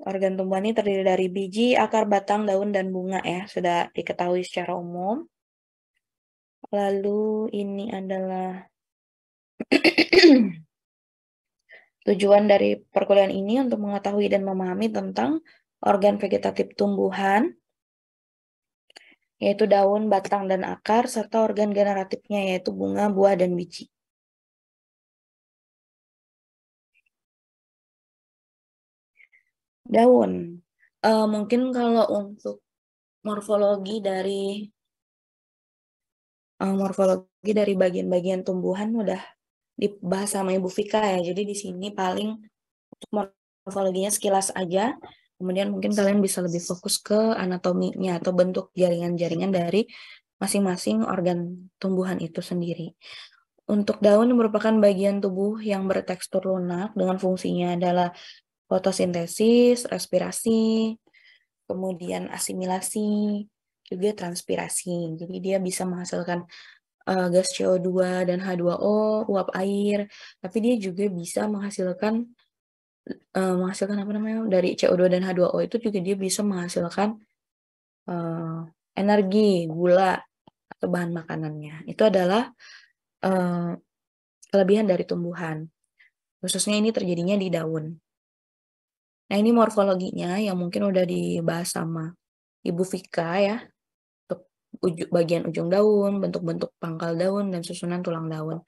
Organ tumbuhan ini terdiri dari biji, akar, batang, daun, dan bunga ya. Sudah diketahui secara umum. Lalu ini adalah tujuan dari perkuliahan ini untuk mengetahui dan memahami tentang organ vegetatif tumbuhan, yaitu daun, batang, dan akar, serta organ generatifnya yaitu bunga, buah, dan biji. Daun. Uh, mungkin kalau untuk morfologi dari uh, morfologi dari bagian-bagian tumbuhan udah dibahas sama Ibu Fika ya. Jadi di sini paling untuk morfologinya sekilas aja. Kemudian mungkin kalian bisa lebih fokus ke anatominya atau bentuk jaringan-jaringan dari masing-masing organ tumbuhan itu sendiri. Untuk daun merupakan bagian tubuh yang bertekstur lunak dengan fungsinya adalah fotosintesis, respirasi, kemudian asimilasi, juga transpirasi. Jadi dia bisa menghasilkan uh, gas CO2 dan H2O, uap air, tapi dia juga bisa menghasilkan uh, menghasilkan apa namanya? dari CO2 dan H2O itu juga dia bisa menghasilkan uh, energi, gula atau bahan makanannya. Itu adalah uh, kelebihan dari tumbuhan. Khususnya ini terjadinya di daun. Nah, ini morfologinya yang mungkin udah dibahas sama Ibu Vika ya. Untuk uju bagian ujung daun, bentuk-bentuk pangkal daun, dan susunan tulang daun.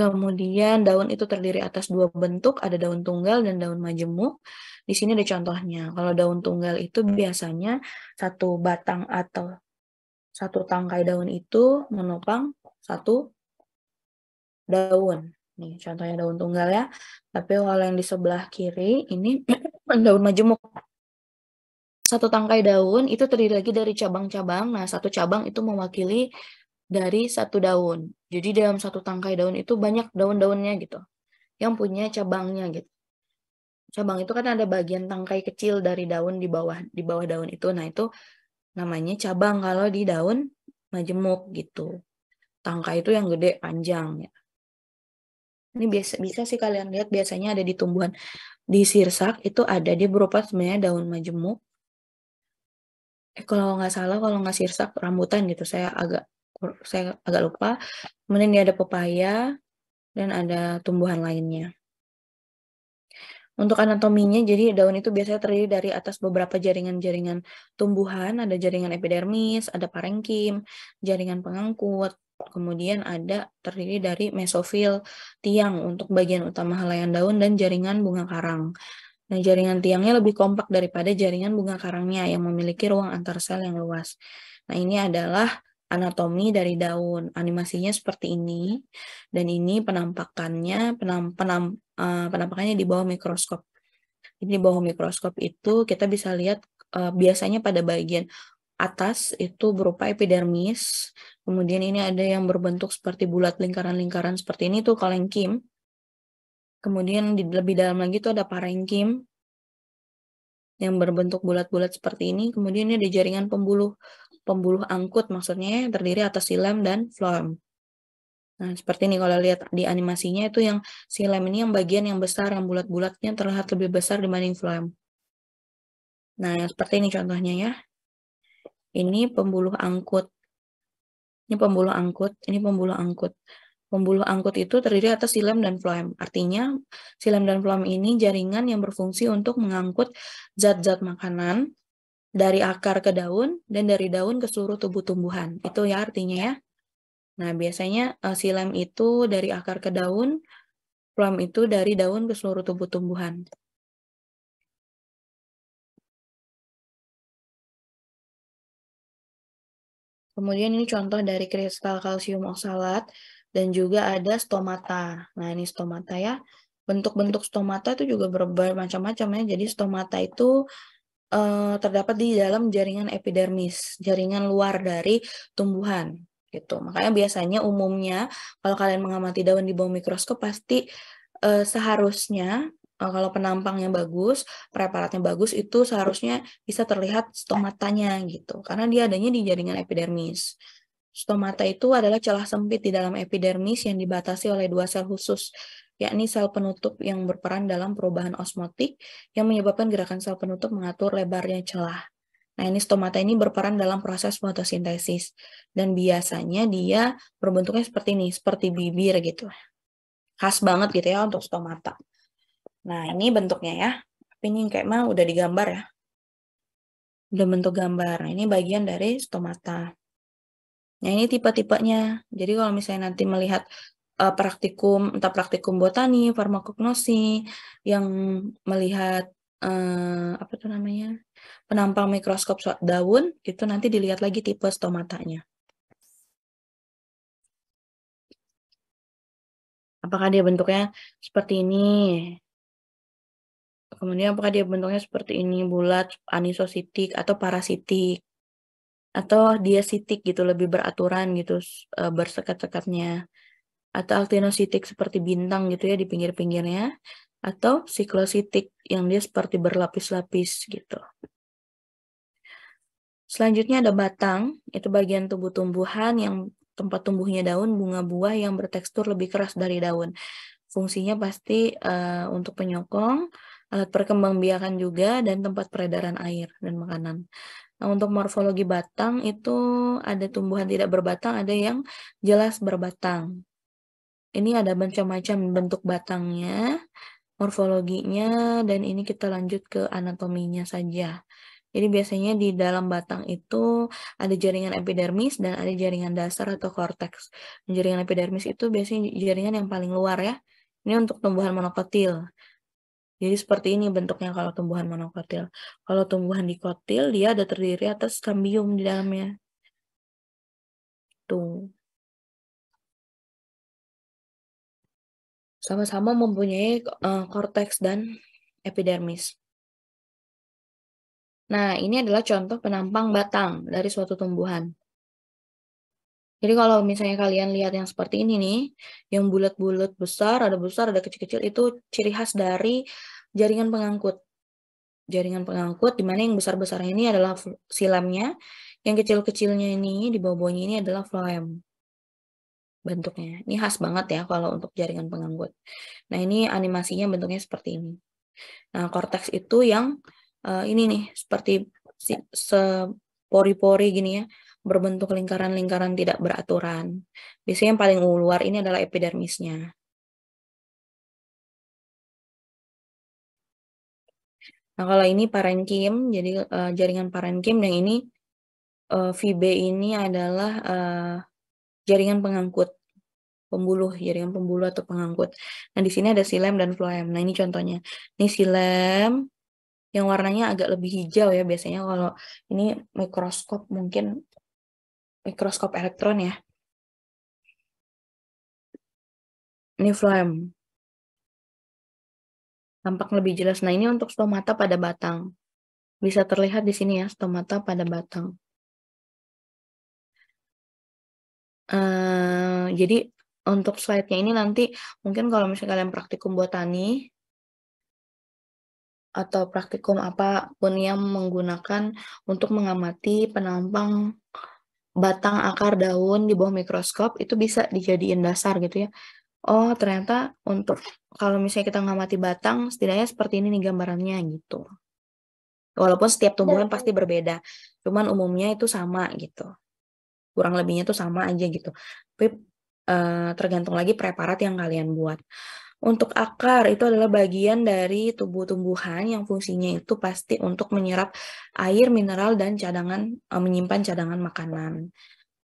Kemudian daun itu terdiri atas dua bentuk, ada daun tunggal dan daun majemuk. Di sini ada contohnya. Kalau daun tunggal itu biasanya satu batang atau satu tangkai daun itu menopang satu daun. Nih, contohnya daun tunggal ya. Tapi kalau yang di sebelah kiri ini daun majemuk satu tangkai daun itu terdiri lagi dari cabang-cabang. Nah, satu cabang itu mewakili dari satu daun. Jadi dalam satu tangkai daun itu banyak daun-daunnya gitu. Yang punya cabangnya gitu. Cabang itu kan ada bagian tangkai kecil dari daun di bawah di bawah daun itu. Nah, itu namanya cabang kalau di daun majemuk gitu. Tangkai itu yang gede panjang ya. Ini biasa bisa sih kalian lihat biasanya ada di tumbuhan di sirsak itu ada dia berupa sebenarnya daun majemuk eh kalau nggak salah kalau nggak sirsak rambutan gitu saya agak saya agak lupa kemudian dia ada pepaya dan ada tumbuhan lainnya untuk anatominya, jadi daun itu biasanya terdiri dari atas beberapa jaringan-jaringan tumbuhan, ada jaringan epidermis, ada parenkim, jaringan pengangkut, Kemudian ada terdiri dari mesofil tiang untuk bagian utama helaian daun dan jaringan bunga karang. Nah, jaringan tiangnya lebih kompak daripada jaringan bunga karangnya yang memiliki ruang antar sel yang luas. Nah, ini adalah anatomi dari daun. Animasinya seperti ini, dan ini penampakannya, penam, penam, uh, penampakannya di bawah mikroskop. Jadi di bawah mikroskop itu kita bisa lihat uh, biasanya pada bagian atas itu berupa epidermis. Kemudian ini ada yang berbentuk seperti bulat lingkaran-lingkaran seperti ini tuh kalengkim, Kemudian di lebih dalam lagi itu ada parenkim yang berbentuk bulat-bulat seperti ini. Kemudian ini ada jaringan pembuluh pembuluh angkut maksudnya yang terdiri atas silem dan floem. Nah, seperti ini kalau lihat di animasinya itu yang silem ini yang bagian yang besar, yang bulat-bulatnya terlihat lebih besar dibanding floem. Nah, seperti ini contohnya ya ini pembuluh angkut. Ini pembuluh angkut, ini pembuluh angkut. Pembuluh angkut itu terdiri atas silem dan floem. Artinya, silem dan floem ini jaringan yang berfungsi untuk mengangkut zat-zat makanan dari akar ke daun dan dari daun ke seluruh tubuh tumbuhan. Itu ya artinya ya. Nah, biasanya uh, silem itu dari akar ke daun, floem itu dari daun ke seluruh tubuh tumbuhan. Kemudian ini contoh dari kristal kalsium oksalat dan juga ada stomata. Nah, ini stomata ya. Bentuk-bentuk stomata itu juga bermacam-macam ya. Jadi stomata itu uh, terdapat di dalam jaringan epidermis, jaringan luar dari tumbuhan gitu. Makanya biasanya umumnya kalau kalian mengamati daun di bawah mikroskop pasti uh, seharusnya Eh, kalau penampangnya bagus, preparatnya bagus itu seharusnya bisa terlihat stomatanya gitu. Karena dia adanya di jaringan epidermis. Stomata itu adalah celah sempit di dalam epidermis yang dibatasi oleh dua sel khusus, yakni sel penutup yang berperan dalam perubahan osmotik yang menyebabkan gerakan sel penutup mengatur lebarnya celah. Nah, ini stomata ini berperan dalam proses fotosintesis dan biasanya dia berbentuknya seperti ini, seperti bibir gitu. Khas banget gitu ya untuk stomata. Nah, ini bentuknya ya. Tapi ini kayak mah udah digambar ya. Udah bentuk gambar. Nah, ini bagian dari stomata. Nah, ini tipe-tipenya. Jadi kalau misalnya nanti melihat uh, praktikum, entah praktikum botani, farmakognosi, yang melihat uh, apa tuh namanya penampang mikroskop daun itu nanti dilihat lagi tipe stomatanya. Apakah dia bentuknya seperti ini? Kemudian apakah dia bentuknya seperti ini, bulat, anisositik, atau parasitik. Atau diasitik gitu, lebih beraturan gitu, e, bersekat-sekatnya. Atau aktinositik seperti bintang gitu ya di pinggir-pinggirnya. Atau siklositik yang dia seperti berlapis-lapis gitu. Selanjutnya ada batang, itu bagian tubuh tumbuhan yang tempat tumbuhnya daun, bunga buah yang bertekstur lebih keras dari daun. Fungsinya pasti uh, untuk penyokong, alat perkembangbiakan juga, dan tempat peredaran air dan makanan. Nah, untuk morfologi batang itu ada tumbuhan tidak berbatang, ada yang jelas berbatang. Ini ada macam-macam bentuk batangnya, morfologinya, dan ini kita lanjut ke anatominya saja. Jadi biasanya di dalam batang itu ada jaringan epidermis dan ada jaringan dasar atau korteks. Jaringan epidermis itu biasanya jaringan yang paling luar ya. Ini untuk tumbuhan monokotil. Jadi seperti ini bentuknya kalau tumbuhan monokotil. Kalau tumbuhan dikotil, dia ada terdiri atas kambium di dalamnya. Tuh. Sama-sama mempunyai uh, korteks dan epidermis. Nah, ini adalah contoh penampang batang dari suatu tumbuhan. Jadi kalau misalnya kalian lihat yang seperti ini nih, yang bulat-bulat besar, ada besar, ada kecil-kecil, itu ciri khas dari jaringan pengangkut. Jaringan pengangkut dimana yang besar besar ini adalah silamnya, yang kecil-kecilnya ini di bawah-bawahnya ini adalah floem bentuknya. Ini khas banget ya kalau untuk jaringan pengangkut. Nah, ini animasinya bentuknya seperti ini. Nah, korteks itu yang uh, ini nih seperti sepori-pori gini ya, berbentuk lingkaran-lingkaran tidak beraturan. Biasanya yang paling luar ini adalah epidermisnya. Nah, kalau ini parenkim, jadi uh, jaringan parenkim yang ini uh, eh, VB ini adalah uh, jaringan pengangkut pembuluh, jaringan pembuluh atau pengangkut. Nah, di sini ada silem dan floem. Nah, ini contohnya. Ini silem yang warnanya agak lebih hijau ya biasanya kalau ini mikroskop mungkin mikroskop elektron ya. Ini floem. Tampak lebih jelas. Nah, ini untuk stomata pada batang. Bisa terlihat di sini ya, stomata pada batang. Uh, jadi, untuk slide-nya ini nanti, mungkin kalau misalnya kalian praktikum buat tani atau praktikum apapun yang menggunakan untuk mengamati penampang batang akar daun di bawah mikroskop itu bisa dijadiin dasar gitu ya. Oh, ternyata untuk kalau misalnya kita ngamati batang, setidaknya seperti ini nih gambarannya gitu. Walaupun setiap iya, tumbuhan iya. pasti berbeda, cuman umumnya itu sama gitu. Kurang lebihnya itu sama aja gitu. Tapi uh, tergantung lagi preparat yang kalian buat. Untuk akar itu adalah bagian dari tubuh tumbuhan yang fungsinya itu pasti untuk menyerap air, mineral dan cadangan eh, menyimpan cadangan makanan.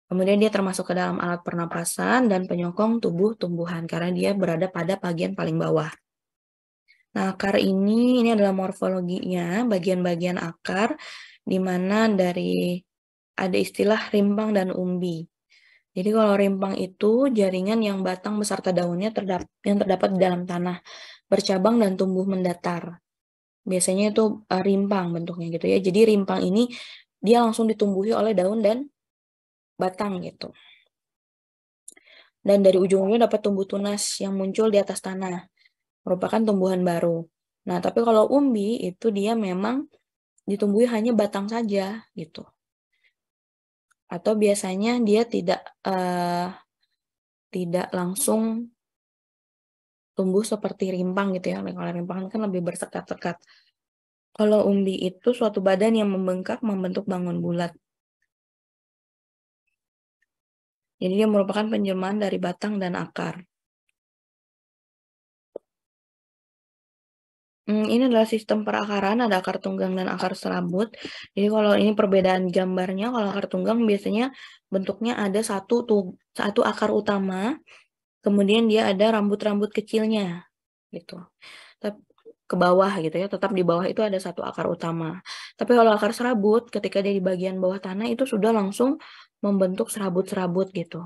Kemudian dia termasuk ke dalam alat pernapasan dan penyokong tubuh tumbuhan karena dia berada pada bagian paling bawah. Nah, akar ini ini adalah morfologinya, bagian-bagian akar di mana dari ada istilah rimpang dan umbi. Jadi kalau rimpang itu jaringan yang batang beserta daunnya terdapat yang terdapat di dalam tanah, bercabang dan tumbuh mendatar. Biasanya itu eh, rimpang bentuknya gitu ya. Jadi rimpang ini dia langsung ditumbuhi oleh daun dan batang gitu. Dan dari ujungnya dapat tumbuh tunas yang muncul di atas tanah. Merupakan tumbuhan baru. Nah, tapi kalau umbi itu dia memang ditumbuhi hanya batang saja gitu. Atau biasanya dia tidak uh, tidak langsung tumbuh seperti rimpang gitu ya. Nah, kalau rimpang kan lebih bersekat-sekat. Kalau umbi itu suatu badan yang membengkak membentuk bangun bulat. Jadi dia merupakan penjelmaan dari batang dan akar. Hmm, ini adalah sistem perakaran, ada akar tunggang dan akar serabut. Jadi kalau ini perbedaan gambarnya, kalau akar tunggang biasanya bentuknya ada satu satu akar utama, kemudian dia ada rambut-rambut kecilnya gitu. Tapi ke bawah gitu ya, tetap di bawah itu ada satu akar utama. Tapi kalau akar serabut ketika dia di bagian bawah tanah itu sudah langsung membentuk serabut-serabut gitu.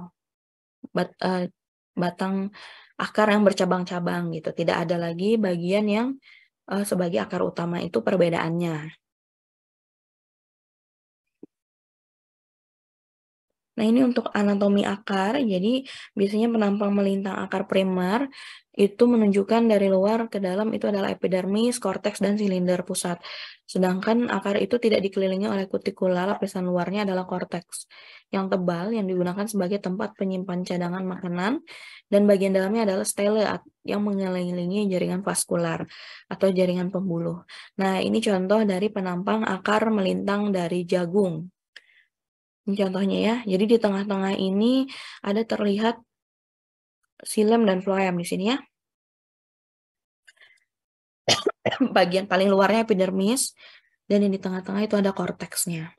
Bat, uh, batang akar yang bercabang-cabang gitu. Tidak ada lagi bagian yang uh, sebagai akar utama itu perbedaannya. Nah, ini untuk anatomi akar. Jadi, biasanya penampang melintang akar primer itu menunjukkan dari luar ke dalam itu adalah epidermis, korteks, dan silinder pusat. Sedangkan akar itu tidak dikelilingi oleh kutikula, lapisan luarnya adalah korteks yang tebal yang digunakan sebagai tempat penyimpan cadangan makanan dan bagian dalamnya adalah stele yang mengelilingi jaringan vaskular atau jaringan pembuluh. Nah, ini contoh dari penampang akar melintang dari jagung Contohnya ya, jadi di tengah-tengah ini ada terlihat silem dan floem di sini ya. Bagian paling luarnya epidermis dan yang di tengah-tengah itu ada korteksnya.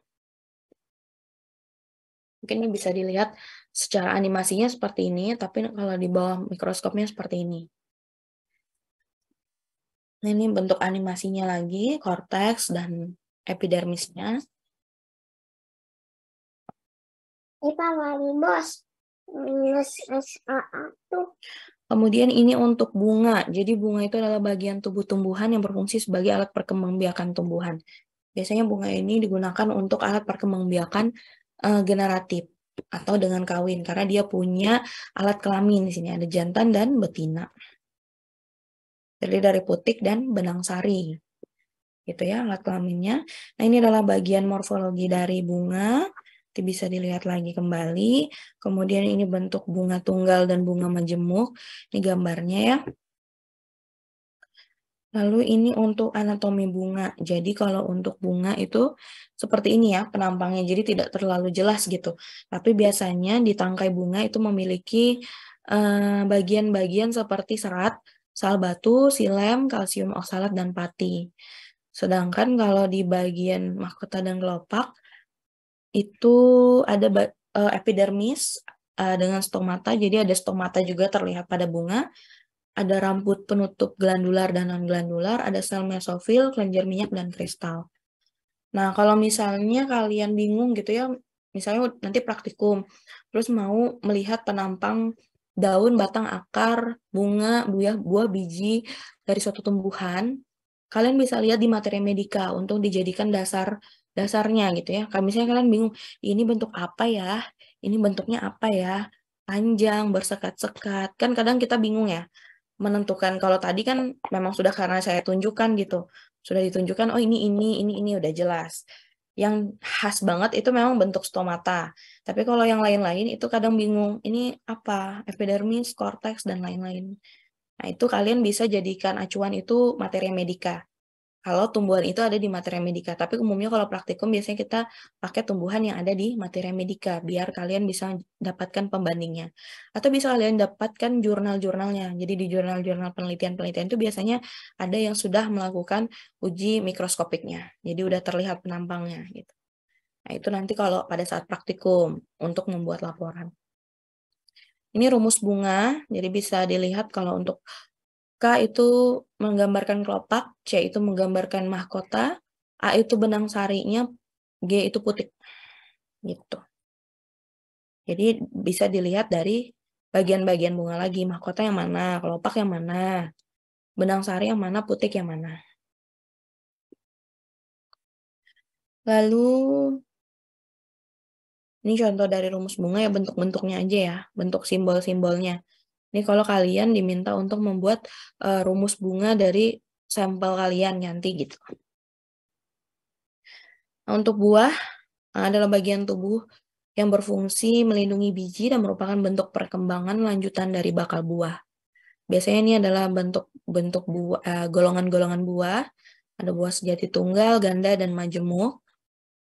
Mungkin ini bisa dilihat secara animasinya seperti ini, tapi kalau di bawah mikroskopnya seperti ini. Nah, ini bentuk animasinya lagi, korteks dan epidermisnya bos, Kemudian ini untuk bunga. Jadi bunga itu adalah bagian tubuh tumbuhan yang berfungsi sebagai alat perkembangbiakan tumbuhan. Biasanya bunga ini digunakan untuk alat perkembangbiakan uh, generatif atau dengan kawin karena dia punya alat kelamin di sini ada jantan dan betina. Terdiri dari putik dan benang sari. Gitu ya alat kelaminnya. Nah, ini adalah bagian morfologi dari bunga bisa dilihat lagi kembali. Kemudian ini bentuk bunga tunggal dan bunga majemuk. Ini gambarnya ya. Lalu ini untuk anatomi bunga. Jadi kalau untuk bunga itu seperti ini ya penampangnya. Jadi tidak terlalu jelas gitu. Tapi biasanya di tangkai bunga itu memiliki eh, bagian-bagian eh, seperti serat, sal batu, silem, kalsium oksalat, dan pati. Sedangkan kalau di bagian mahkota dan kelopak itu ada uh, epidermis uh, dengan stomata. Jadi ada stomata juga terlihat pada bunga. Ada rambut penutup glandular dan non-glandular, ada sel mesofil, kelenjar minyak, dan kristal. Nah, kalau misalnya kalian bingung gitu ya, misalnya nanti praktikum, terus mau melihat penampang daun, batang, akar, bunga, buah, buah biji dari suatu tumbuhan, kalian bisa lihat di materi medika untuk dijadikan dasar dasarnya gitu ya. Kalau misalnya kalian bingung, ini bentuk apa ya? Ini bentuknya apa ya? Panjang, bersekat-sekat. Kan kadang kita bingung ya menentukan kalau tadi kan memang sudah karena saya tunjukkan gitu sudah ditunjukkan oh ini ini ini ini udah jelas yang khas banget itu memang bentuk stomata tapi kalau yang lain-lain itu kadang bingung ini apa epidermis korteks dan lain-lain nah itu kalian bisa jadikan acuan itu materi medika kalau tumbuhan itu ada di materi medika. Tapi umumnya kalau praktikum biasanya kita pakai tumbuhan yang ada di materi medika biar kalian bisa dapatkan pembandingnya. Atau bisa kalian dapatkan jurnal-jurnalnya. Jadi di jurnal-jurnal penelitian-penelitian itu biasanya ada yang sudah melakukan uji mikroskopiknya. Jadi udah terlihat penampangnya gitu. Nah, itu nanti kalau pada saat praktikum untuk membuat laporan. Ini rumus bunga, jadi bisa dilihat kalau untuk K itu menggambarkan kelopak, C itu menggambarkan mahkota, A itu benang sarinya, G itu putik. Gitu. Jadi bisa dilihat dari bagian-bagian bunga lagi, mahkota yang mana, kelopak yang mana, benang sari yang mana, putik yang mana. Lalu ini contoh dari rumus bunga ya bentuk-bentuknya aja ya, bentuk simbol-simbolnya. Ini kalau kalian diminta untuk membuat uh, rumus bunga dari sampel kalian nanti gitu. Nah, untuk buah eh, adalah bagian tubuh yang berfungsi melindungi biji dan merupakan bentuk perkembangan lanjutan dari bakal buah. Biasanya ini adalah bentuk-bentuk buah, eh, golongan-golongan buah. Ada buah sejati tunggal, ganda, dan majemuk.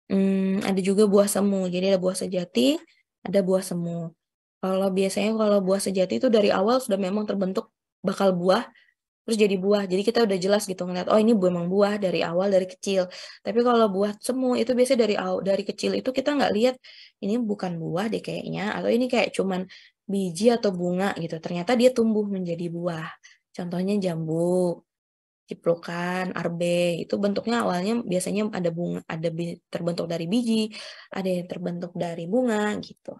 Hmm, ada juga buah semu. Jadi ada buah sejati, ada buah semu. Kalau biasanya kalau buah sejati itu dari awal sudah memang terbentuk bakal buah terus jadi buah. Jadi kita udah jelas gitu ngeliat oh ini buah memang buah dari awal dari kecil. Tapi kalau buah semu itu biasanya dari awal dari kecil itu kita nggak lihat ini bukan buah deh kayaknya atau ini kayak cuman biji atau bunga gitu. Ternyata dia tumbuh menjadi buah. Contohnya jambu, ciplukan, arbe itu bentuknya awalnya biasanya ada bunga, ada terbentuk dari biji, ada yang terbentuk dari bunga gitu.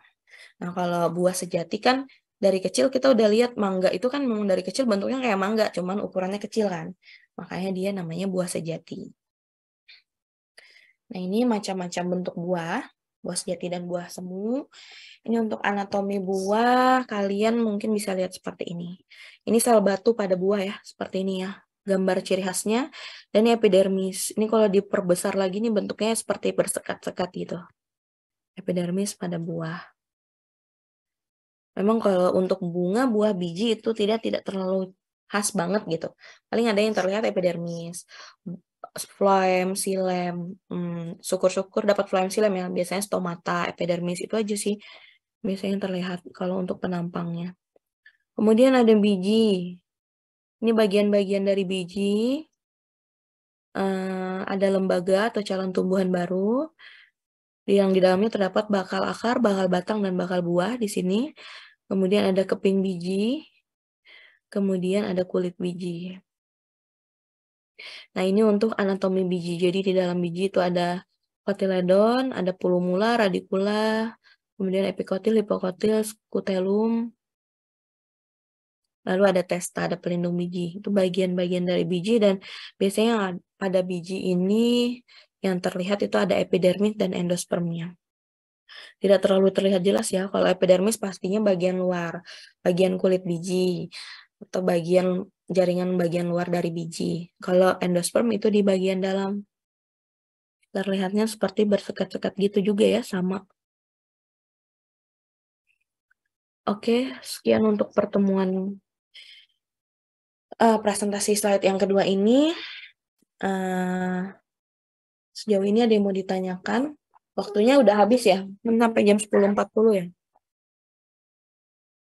Nah, kalau buah sejati kan dari kecil kita udah lihat mangga itu kan memang dari kecil bentuknya kayak mangga, cuman ukurannya kecil kan. Makanya dia namanya buah sejati. Nah, ini macam-macam bentuk buah, buah sejati dan buah semu. Ini untuk anatomi buah, kalian mungkin bisa lihat seperti ini. Ini sel batu pada buah ya, seperti ini ya. Gambar ciri khasnya dan ini epidermis. Ini kalau diperbesar lagi ini bentuknya seperti bersekat-sekat gitu. Epidermis pada buah. Memang kalau untuk bunga, buah biji itu tidak tidak terlalu khas banget gitu. Paling ada yang terlihat epidermis, phloem, silem, hmm, syukur-syukur dapat phloem silem ya. Biasanya stomata, epidermis itu aja sih biasanya yang terlihat kalau untuk penampangnya. Kemudian ada biji. Ini bagian-bagian dari biji. Uh, ada lembaga atau calon tumbuhan baru yang di dalamnya terdapat bakal akar, bakal batang, dan bakal buah di sini kemudian ada keping biji, kemudian ada kulit biji. Nah, ini untuk anatomi biji. Jadi di dalam biji itu ada kotiledon, ada pulumula, radikula, kemudian epikotil, hipokotil, skutelum, lalu ada testa, ada pelindung biji. Itu bagian-bagian dari biji dan biasanya pada biji ini yang terlihat itu ada epidermis dan endospermnya. Tidak terlalu terlihat jelas ya kalau epidermis pastinya bagian luar, bagian kulit biji atau bagian jaringan bagian luar dari biji. Kalau endosperm itu di bagian dalam. Terlihatnya seperti bersekat-sekat gitu juga ya, sama. Oke, sekian untuk pertemuan uh, presentasi slide yang kedua ini. Uh, sejauh ini ada yang mau ditanyakan? Waktunya udah habis ya? Sampai jam 10.40 ya?